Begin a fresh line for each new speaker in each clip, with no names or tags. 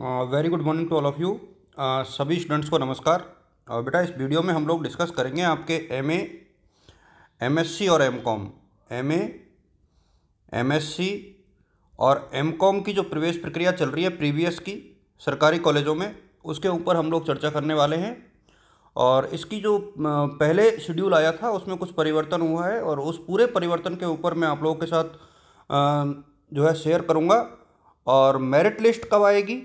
very good morning to all of you सभी students को नमस्कार uh, बेटा इस वीडियो में हम लोग डिस्कस करेंगे आपके M A M S C और M Com M A M S C और एम कॉम की जो प्रवेश प्रक्रिया चल रही है प्रीवियस की सरकारी कॉलेजों में उसके ऊपर हम लोग चर्चा करने वाले हैं और इसकी जो uh, पहले शेड्यूल आया था उसमें कुछ परिवर्तन हुआ है और उस पूरे परिवर्तन के ऊपर मैं आप लोगों के साथ uh, जो है शेयर करूँगा और मेरिट लिस्ट कब आएगी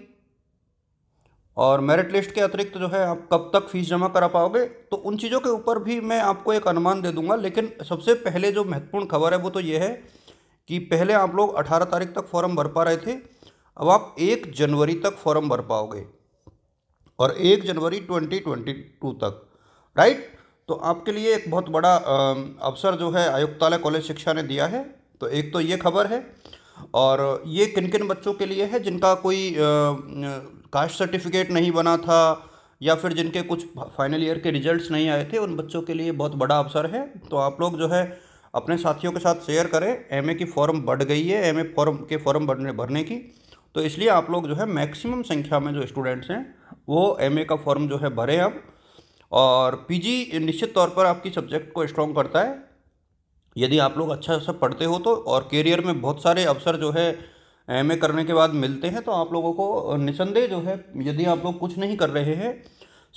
और मेरिट लिस्ट के अतिरिक्त जो है आप कब तक फीस जमा करा पाओगे तो उन चीज़ों के ऊपर भी मैं आपको एक अनुमान दे दूंगा लेकिन सबसे पहले जो महत्वपूर्ण खबर है वो तो ये है कि पहले आप लोग 18 तारीख तक फॉर्म भर पा रहे थे अब आप एक जनवरी तक फॉर्म भर पाओगे और एक जनवरी 2022 तक राइट तो आपके लिए एक बहुत बड़ा अवसर जो है आयुक्तालय कॉलेज शिक्षा ने दिया है तो एक तो ये खबर है और ये किन किन बच्चों के लिए है जिनका कोई कास्ट सर्टिफिकेट नहीं बना था या फिर जिनके कुछ फाइनल ईयर के रिजल्ट्स नहीं आए थे उन बच्चों के लिए बहुत बड़ा अवसर है तो आप लोग जो है अपने साथियों के साथ शेयर करें एमए की फॉर्म बढ़ गई है एमए फॉर्म के फॉर्म बढ़ने भरने की तो इसलिए आप लोग जो है मैक्सिमम संख्या में जो स्टूडेंट्स हैं वो एमए का फॉर्म जो है भरें अब और पीजी निश्चित तौर पर आपकी सब्जेक्ट को स्ट्रॉन्ग करता है यदि आप लोग अच्छा सा पढ़ते हो तो और कैरियर में बहुत सारे अवसर जो है एम करने के बाद मिलते हैं तो आप लोगों को निसंदेह जो है यदि आप लोग कुछ नहीं कर रहे हैं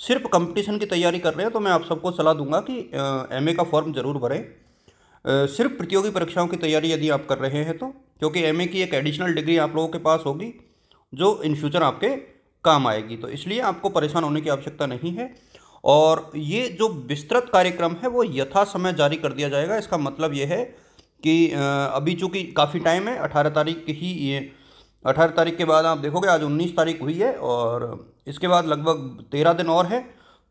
सिर्फ कंपटीशन की तैयारी कर रहे हैं तो मैं आप सबको सलाह दूंगा कि एम का फॉर्म ज़रूर भरें सिर्फ प्रतियोगी परीक्षाओं की तैयारी यदि आप कर रहे हैं तो क्योंकि एम की एक एडिशनल डिग्री आप लोगों के पास होगी जो इन फ्यूचर आपके काम आएगी तो इसलिए आपको परेशान होने की आवश्यकता नहीं है और ये जो विस्तृत कार्यक्रम है वो यथा समय जारी कर दिया जाएगा इसका मतलब ये है कि अभी चूँकि काफ़ी टाइम है अठारह तारीख ही ये अठारह तारीख के बाद आप देखोगे आज उन्नीस तारीख हुई है और इसके बाद लगभग तेरह दिन और है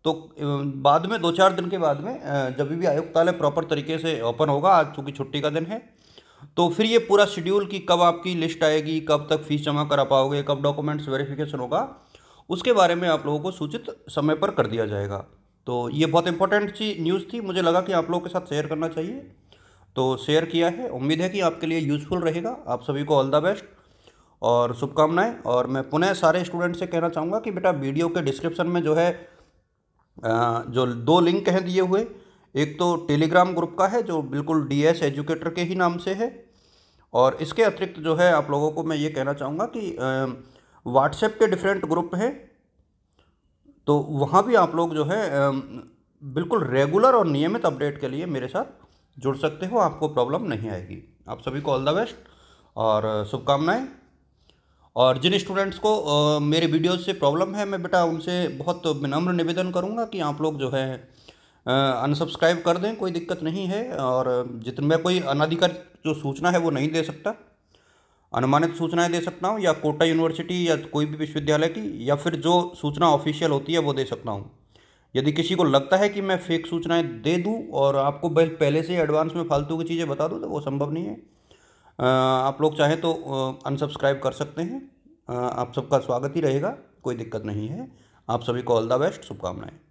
तो बाद में दो चार दिन के बाद में जब भी आयुक्तालय प्रॉपर तरीके से ओपन होगा आज चूँकि छुट्टी का दिन है तो फिर ये पूरा शेड्यूल कि कब आपकी लिस्ट आएगी कब तक फीस जमा करा पाओगे कब डॉक्यूमेंट्स वेरिफिकेशन होगा उसके बारे में आप लोगों को सूचित समय पर कर दिया जाएगा तो ये बहुत इंपॉर्टेंट सी न्यूज़ थी मुझे लगा कि आप लोगों के साथ शेयर करना चाहिए तो शेयर किया है उम्मीद है कि आपके लिए यूज़फुल रहेगा आप सभी को ऑल द बेस्ट और शुभकामनाएं और मैं पुनः सारे स्टूडेंट से कहना चाहूँगा कि बेटा वीडियो के डिस्क्रिप्शन में जो है जो दो लिंक हैं दिए हुए एक तो टेलीग्राम ग्रुप का है जो बिल्कुल डी एस एजुकेटर के ही नाम से है और इसके अतिरिक्त जो है आप लोगों को मैं ये कहना चाहूँगा कि व्हाट्सएप के डिफरेंट ग्रुप हैं तो वहाँ भी आप लोग जो है बिल्कुल रेगुलर और नियमित अपडेट के लिए मेरे साथ जुड़ सकते हो आपको प्रॉब्लम नहीं आएगी आप सभी को ऑल द बेस्ट और शुभकामनाएं और जिन स्टूडेंट्स को मेरे वीडियोस से प्रॉब्लम है मैं बेटा उनसे बहुत विनम्र निवेदन करूँगा कि आप लोग जो है अनसब्सक्राइब कर दें कोई दिक्कत नहीं है और जितने मैं कोई अनाधिकार जो सूचना है वो नहीं दे सकता अनुमानित सूचनाएं दे सकता हूँ या कोटा यूनिवर्सिटी या कोई भी विश्वविद्यालय की या फिर जो सूचना ऑफिशियल होती है वो दे सकता हूँ यदि किसी को लगता है कि मैं फेक सूचनाएं दे दूं और आपको पहले से एडवांस में फालतू की चीज़ें बता दूं तो वो संभव नहीं है आप लोग चाहें तो अनसब्सक्राइब कर सकते हैं आप सबका स्वागत ही रहेगा कोई दिक्कत नहीं है आप सभी को ऑल द बेस्ट शुभकामनाएं